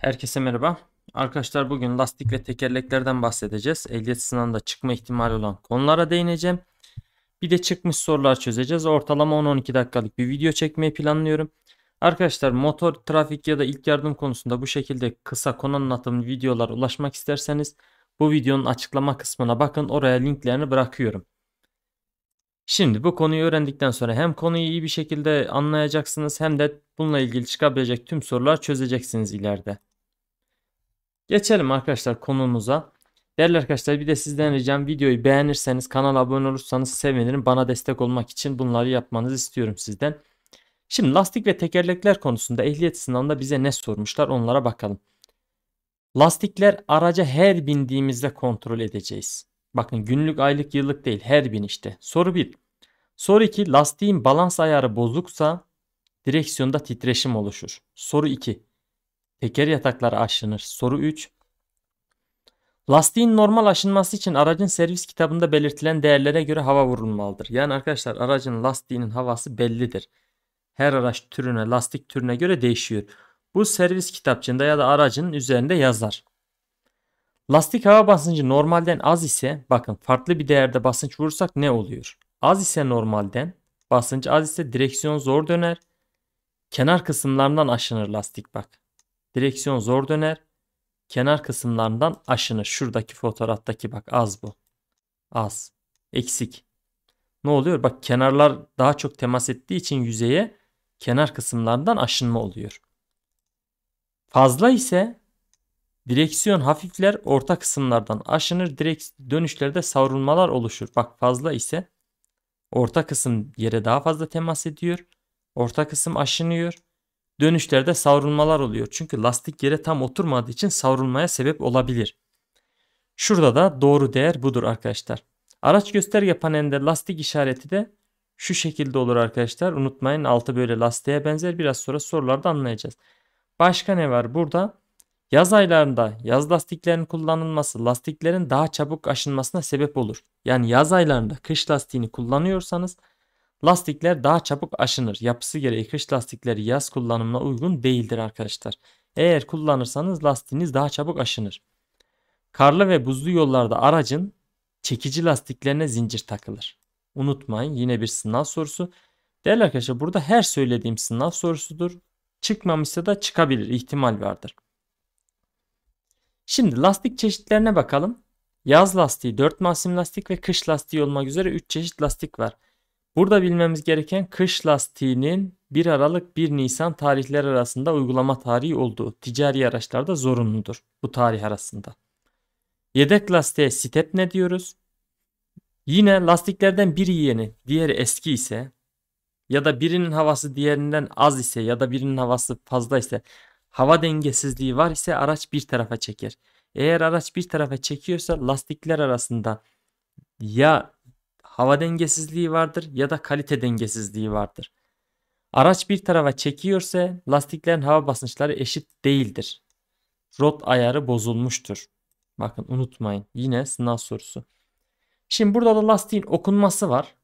Herkese merhaba. Arkadaşlar bugün lastik ve tekerleklerden bahsedeceğiz. Ehliyet sınavında çıkma ihtimali olan konulara değineceğim. Bir de çıkmış sorular çözeceğiz. Ortalama 10-12 dakikalık bir video çekmeyi planlıyorum. Arkadaşlar motor, trafik ya da ilk yardım konusunda bu şekilde kısa konu anlatım videolar ulaşmak isterseniz bu videonun açıklama kısmına bakın. Oraya linklerini bırakıyorum. Şimdi bu konuyu öğrendikten sonra hem konuyu iyi bir şekilde anlayacaksınız hem de bununla ilgili çıkabilecek tüm sorular çözeceksiniz ileride. Geçelim arkadaşlar konumuza. Değerli arkadaşlar bir de sizden ricam videoyu beğenirseniz kanala abone olursanız sevinirim. Bana destek olmak için bunları yapmanızı istiyorum sizden. Şimdi lastik ve tekerlekler konusunda ehliyet sınavında bize ne sormuşlar onlara bakalım. Lastikler araca her bindiğimizde kontrol edeceğiz. Bakın günlük aylık yıllık değil her bin işte. Soru 1. Soru 2. Lastiğin balans ayarı bozuksa direksiyonda titreşim oluşur. Soru 2. Teker yataklar aşınır. Soru 3. Lastiğin normal aşınması için aracın servis kitabında belirtilen değerlere göre hava vurulmalıdır. Yani arkadaşlar aracın lastiğinin havası bellidir. Her araç türüne, lastik türüne göre değişiyor. Bu servis kitapçığında ya da aracının üzerinde yazar. Lastik hava basıncı normalden az ise bakın farklı bir değerde basınç vurursak ne oluyor? Az ise normalden, basınç az ise direksiyon zor döner. Kenar kısımlarından aşınır lastik bak. Direksiyon zor döner. Kenar kısımlarından aşınır. Şuradaki fotoğraftaki bak az bu. Az. Eksik. Ne oluyor? Bak kenarlar daha çok temas ettiği için yüzeye kenar kısımlarından aşınma oluyor. Fazla ise direksiyon hafifler orta kısımlardan aşınır. Direkt dönüşlerde savrulmalar oluşur. Bak fazla ise orta kısım yere daha fazla temas ediyor. Orta kısım aşınıyor. Dönüşlerde savrulmalar oluyor. Çünkü lastik yere tam oturmadığı için savrulmaya sebep olabilir. Şurada da doğru değer budur arkadaşlar. Araç gösterge panelinde lastik işareti de şu şekilde olur arkadaşlar. Unutmayın altı böyle lastiğe benzer. Biraz sonra sorularda anlayacağız. Başka ne var burada? Yaz aylarında yaz lastiklerinin kullanılması lastiklerin daha çabuk aşınmasına sebep olur. Yani yaz aylarında kış lastiğini kullanıyorsanız Lastikler daha çabuk aşınır. Yapısı gereği kış lastikleri yaz kullanımına uygun değildir arkadaşlar. Eğer kullanırsanız lastiğiniz daha çabuk aşınır. Karlı ve buzlu yollarda aracın çekici lastiklerine zincir takılır. Unutmayın yine bir sınav sorusu. Değerli arkadaşlar burada her söylediğim sınav sorusudur. Çıkmamışsa da çıkabilir ihtimal vardır. Şimdi lastik çeşitlerine bakalım. Yaz lastiği 4 mevsim lastik ve kış lastiği olmak üzere 3 çeşit lastik var. Burada bilmemiz gereken kış lastiğinin 1 Aralık 1 Nisan tarihler arasında uygulama tarihi olduğu ticari araçlarda zorunludur bu tarih arasında. Yedek lastiğe step ne diyoruz? Yine lastiklerden biri yeni, diğeri eski ise ya da birinin havası diğerinden az ise ya da birinin havası fazla ise hava dengesizliği var ise araç bir tarafa çeker. Eğer araç bir tarafa çekiyorsa lastikler arasında ya hava dengesizliği vardır ya da kalite dengesizliği vardır. Araç bir tarafa çekiyorsa lastiklerin hava basınçları eşit değildir. Rot ayarı bozulmuştur. Bakın unutmayın yine sınav sorusu. Şimdi burada da lastiğin okunması var.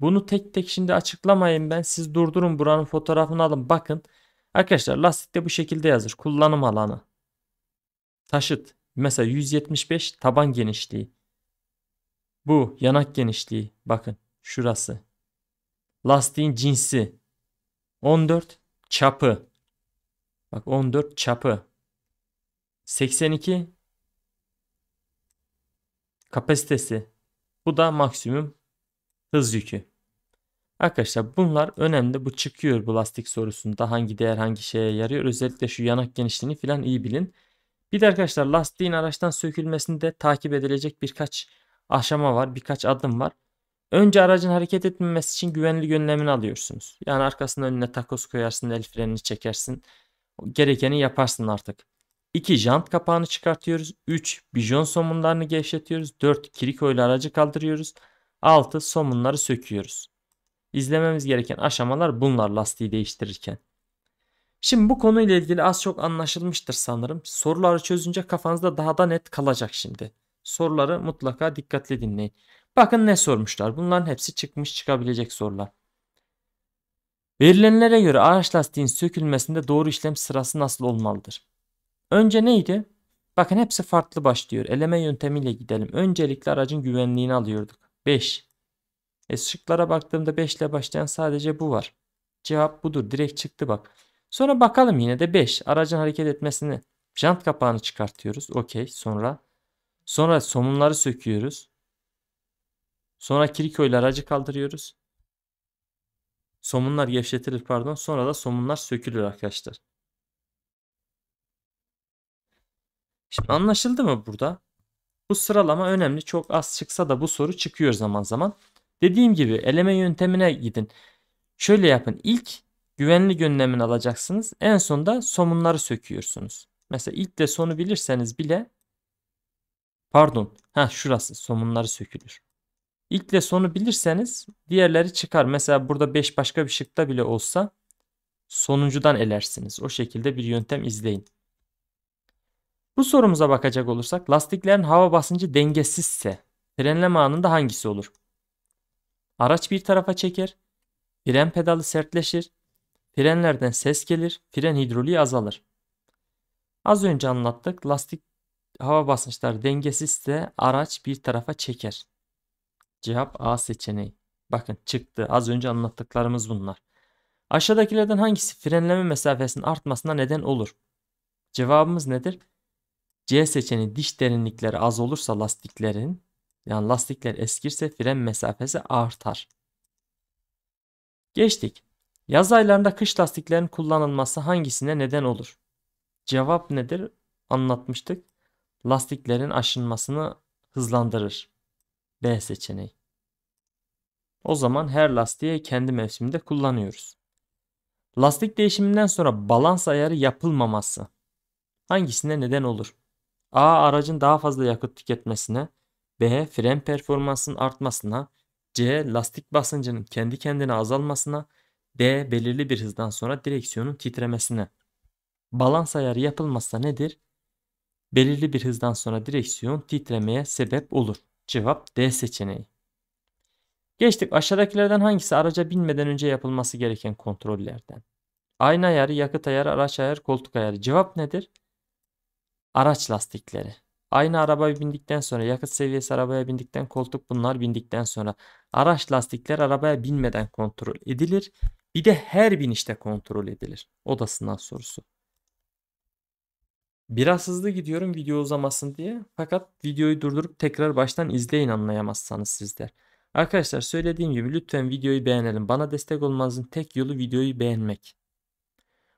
Bunu tek tek şimdi açıklamayın ben. Siz durdurun buranın fotoğrafını alın bakın. Arkadaşlar lastikte bu şekilde yazır. Kullanım alanı. Taşıt. Mesela 175 taban genişliği. Bu yanak genişliği. Bakın şurası. Lastiğin cinsi. 14 çapı. Bak 14 çapı. 82 kapasitesi. Bu da maksimum hız yükü. Arkadaşlar bunlar önemli. Bu çıkıyor bu lastik sorusunda. Hangi değer hangi şeye yarıyor. Özellikle şu yanak genişliğini falan iyi bilin. Bir de arkadaşlar lastiğin araçtan sökülmesinde takip edilecek birkaç aşama var, birkaç adım var. Önce aracın hareket etmemesi için güvenli önlemini alıyorsunuz. Yani arkasında önüne takos koyarsın, el frenini çekersin. Gerekeni yaparsın artık. 2. Jant kapağını çıkartıyoruz. 3. Bijon somunlarını gevşetiyoruz. 4. Kiriko ile aracı kaldırıyoruz. 6. Somunları söküyoruz. İzlememiz gereken aşamalar bunlar lastiği değiştirirken. Şimdi bu konuyla ilgili az çok anlaşılmıştır sanırım. Soruları çözünce kafanızda daha da net kalacak şimdi soruları mutlaka dikkatli dinleyin. Bakın ne sormuşlar. Bunların hepsi çıkmış çıkabilecek sorular. Verilenlere göre araç lastiğin sökülmesinde doğru işlem sırası nasıl olmalıdır? Önce neydi? Bakın hepsi farklı başlıyor. Eleme yöntemiyle gidelim. Öncelikle aracın güvenliğini alıyorduk. 5. E şıklara baktığımda 5 ile başlayan sadece bu var. Cevap budur. Direkt çıktı bak. Sonra bakalım yine de 5. Aracın hareket etmesini jant kapağını çıkartıyoruz. Okey. Sonra Sonra somunları söküyoruz. Sonra kirikoyla aracı kaldırıyoruz. Somunlar gevşetilir pardon. Sonra da somunlar sökülür arkadaşlar. Şimdi anlaşıldı mı burada? Bu sıralama önemli. Çok az çıksa da bu soru çıkıyor zaman zaman. Dediğim gibi eleme yöntemine gidin. Şöyle yapın. İlk güvenli gönlemin alacaksınız. En sonda somunları söküyorsunuz. Mesela ilk de sonu bilirseniz bile Pardon. Ha şurası. Somunları sökülür. İlkle sonu bilirseniz diğerleri çıkar. Mesela burada 5 başka bir şıkta bile olsa sonuncudan elersiniz. O şekilde bir yöntem izleyin. Bu sorumuza bakacak olursak lastiklerin hava basıncı dengesizse frenleme anında hangisi olur? Araç bir tarafa çeker, fren pedalı sertleşir, frenlerden ses gelir, fren hidroliği azalır. Az önce anlattık lastik hava basınçları dengesizse araç bir tarafa çeker. Cevap A seçeneği. Bakın çıktı. Az önce anlattıklarımız bunlar. Aşağıdakilerden hangisi frenleme mesafesinin artmasına neden olur? Cevabımız nedir? C seçeneği diş derinlikleri az olursa lastiklerin yani lastikler eskirse fren mesafesi artar. Geçtik. Yaz aylarında kış lastiklerin kullanılması hangisine neden olur? Cevap nedir? Anlatmıştık lastiklerin aşınmasını hızlandırır. B seçeneği. O zaman her lastiği kendi mevsiminde kullanıyoruz. Lastik değişiminden sonra balans ayarı yapılmaması hangisine neden olur? A. Aracın daha fazla yakıt tüketmesine, B. Fren performansının artmasına, C. Lastik basıncının kendi kendine azalmasına, D. Belirli bir hızdan sonra direksiyonun titremesine. Balans ayarı yapılmazsa nedir? Belirli bir hızdan sonra direksiyon titremeye sebep olur. Cevap D seçeneği. Geçtik aşağıdakilerden hangisi araca binmeden önce yapılması gereken kontrollerden? Ayna ayarı, yakıt ayarı, araç ayarı, koltuk ayarı. Cevap nedir? Araç lastikleri. Ayna arabaya bindikten sonra, yakıt seviyesi arabaya bindikten, koltuk bunlar bindikten sonra. Araç lastikler arabaya binmeden kontrol edilir. Bir de her binişte kontrol edilir. O da sınav sorusu. Biraz hızlı gidiyorum video uzamasın diye. Fakat videoyu durdurup tekrar baştan izleyin anlayamazsanız sizler. Arkadaşlar söylediğim gibi lütfen videoyu beğenelim. Bana destek olmanızın tek yolu videoyu beğenmek.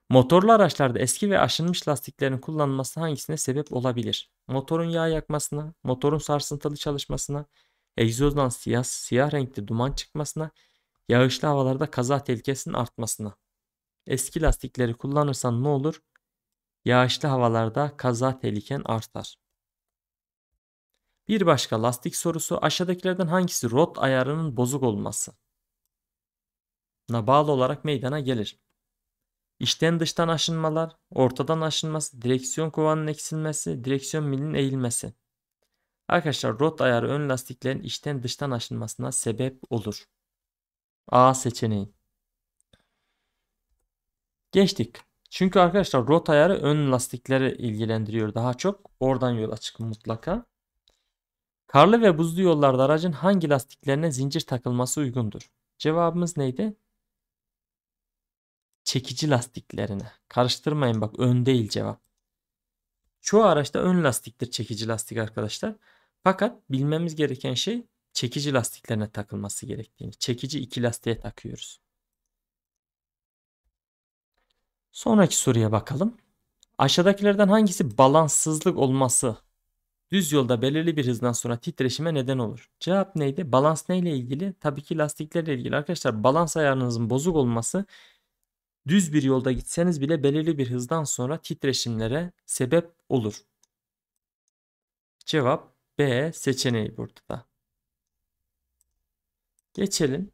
Motorlu araçlarda eski ve aşınmış lastiklerin kullanılması hangisine sebep olabilir? Motorun yağ yakmasına, motorun sarsıntılı çalışmasına, egzozdan siyah, siyah renkli duman çıkmasına, yağışlı havalarda kaza tehlikesinin artmasına. Eski lastikleri kullanırsan ne olur? Yağışlı havalarda kaza tehliken artar. Bir başka lastik sorusu aşağıdakilerden hangisi rot ayarının bozuk olması? Na bağlı olarak meydana gelir. İçten dıştan aşınmalar, ortadan aşınması, direksiyon kovanın eksilmesi, direksiyon milinin eğilmesi. Arkadaşlar rot ayarı ön lastiklerin içten dıştan aşınmasına sebep olur. A seçeneği. Geçtik. Çünkü arkadaşlar rot ayarı ön lastikleri ilgilendiriyor daha çok. Oradan yola çıkın mutlaka. Karlı ve buzlu yollarda aracın hangi lastiklerine zincir takılması uygundur? Cevabımız neydi? Çekici lastiklerine. Karıştırmayın bak ön değil cevap. Çoğu araçta ön lastiktir çekici lastik arkadaşlar. Fakat bilmemiz gereken şey çekici lastiklerine takılması gerektiğini. Çekici iki lastiğe takıyoruz. Sonraki soruya bakalım. Aşağıdakilerden hangisi balanssızlık olması düz yolda belirli bir hızdan sonra titreşime neden olur? Cevap neydi? Balans neyle ilgili? Tabii ki lastiklerle ilgili arkadaşlar. Balans ayarınızın bozuk olması düz bir yolda gitseniz bile belirli bir hızdan sonra titreşimlere sebep olur. Cevap B seçeneği burada. Geçelim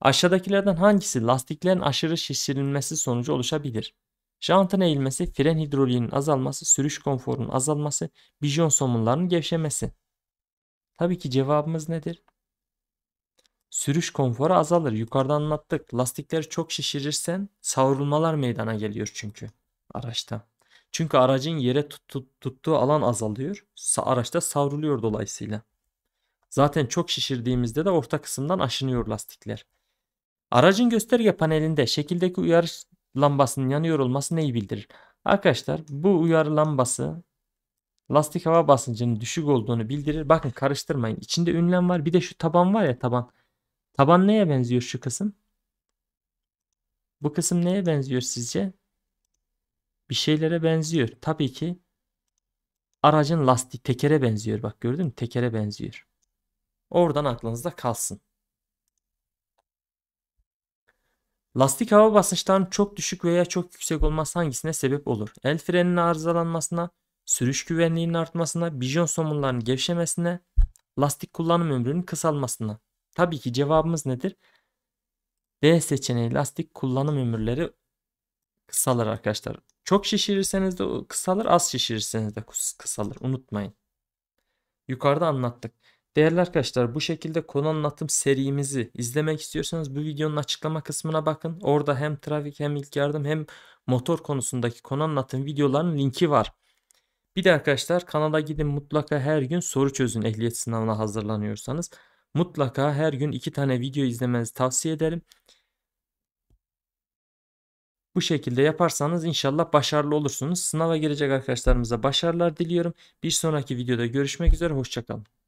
Aşağıdakilerden hangisi lastiklerin aşırı şişirilmesi sonucu oluşabilir? Jantın eğilmesi, fren hidroliğinin azalması, sürüş konforunun azalması, bijon somunlarının gevşemesi. Tabii ki cevabımız nedir? Sürüş konforu azalır. Yukarıda anlattık. Lastikleri çok şişirirsen savrulmalar meydana geliyor çünkü araçta. Çünkü aracın yere tut, tut, tuttuğu alan azalıyor. Araçta savruluyor dolayısıyla. Zaten çok şişirdiğimizde de orta kısımdan aşınıyor lastikler. Aracın gösterge panelinde şekildeki uyarı lambasının yanıyor olması neyi bildirir? Arkadaşlar bu uyarı lambası lastik hava basıncının düşük olduğunu bildirir. Bakın karıştırmayın. İçinde ünlem var. Bir de şu taban var ya taban. Taban neye benziyor şu kısım? Bu kısım neye benziyor sizce? Bir şeylere benziyor. Tabii ki aracın lastik tekere benziyor. Bak gördün mü? Tekere benziyor. Oradan aklınızda kalsın. Lastik hava basınçtan çok düşük veya çok yüksek olması hangisine sebep olur? El freninin arızalanmasına, sürüş güvenliğinin artmasına, bijon somunlarının gevşemesine, lastik kullanım ömrünün kısalmasına. Tabii ki cevabımız nedir? D seçeneği lastik kullanım ömürleri kısalır arkadaşlar. Çok şişirirseniz de kısalır, az şişirirseniz de kısalır. Unutmayın. Yukarıda anlattık. Değerli arkadaşlar bu şekilde konu anlatım serimizi izlemek istiyorsanız bu videonun açıklama kısmına bakın. Orada hem trafik hem ilk yardım hem motor konusundaki konu anlatım videolarının linki var. Bir de arkadaşlar kanala gidin mutlaka her gün soru çözün ehliyet sınavına hazırlanıyorsanız. Mutlaka her gün iki tane video izlemenizi tavsiye ederim. Bu şekilde yaparsanız inşallah başarılı olursunuz. Sınava girecek arkadaşlarımıza başarılar diliyorum. Bir sonraki videoda görüşmek üzere. Hoşçakalın.